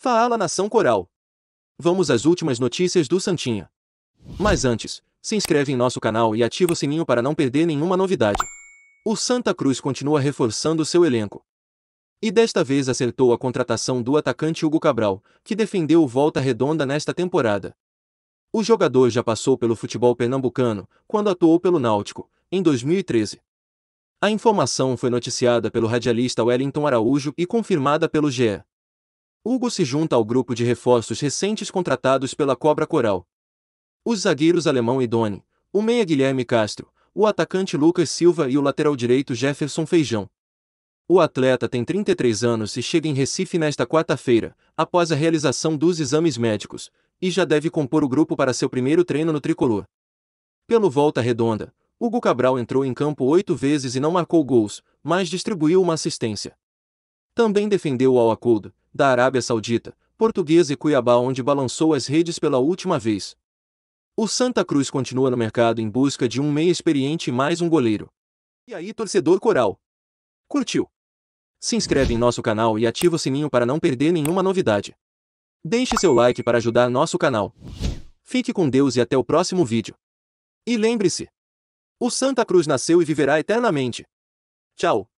Fala Nação Coral. Vamos às últimas notícias do Santinha. Mas antes, se inscreve em nosso canal e ativa o sininho para não perder nenhuma novidade. O Santa Cruz continua reforçando seu elenco. E desta vez acertou a contratação do atacante Hugo Cabral, que defendeu o Volta Redonda nesta temporada. O jogador já passou pelo futebol pernambucano, quando atuou pelo Náutico, em 2013. A informação foi noticiada pelo radialista Wellington Araújo e confirmada pelo GE. Hugo se junta ao grupo de reforços recentes contratados pela Cobra Coral. Os zagueiros alemão e Doni, o meia Guilherme Castro, o atacante Lucas Silva e o lateral direito Jefferson Feijão. O atleta tem 33 anos e chega em Recife nesta quarta-feira, após a realização dos exames médicos, e já deve compor o grupo para seu primeiro treino no tricolor. Pelo Volta Redonda, Hugo Cabral entrou em campo oito vezes e não marcou gols, mas distribuiu uma assistência. Também defendeu ao Acudo, da Arábia Saudita, Portuguesa e Cuiabá, onde balançou as redes pela última vez. O Santa Cruz continua no mercado em busca de um meia experiente e mais um goleiro. E aí, torcedor coral? Curtiu? Se inscreve em nosso canal e ativa o sininho para não perder nenhuma novidade. Deixe seu like para ajudar nosso canal. Fique com Deus e até o próximo vídeo. E lembre-se, o Santa Cruz nasceu e viverá eternamente. Tchau!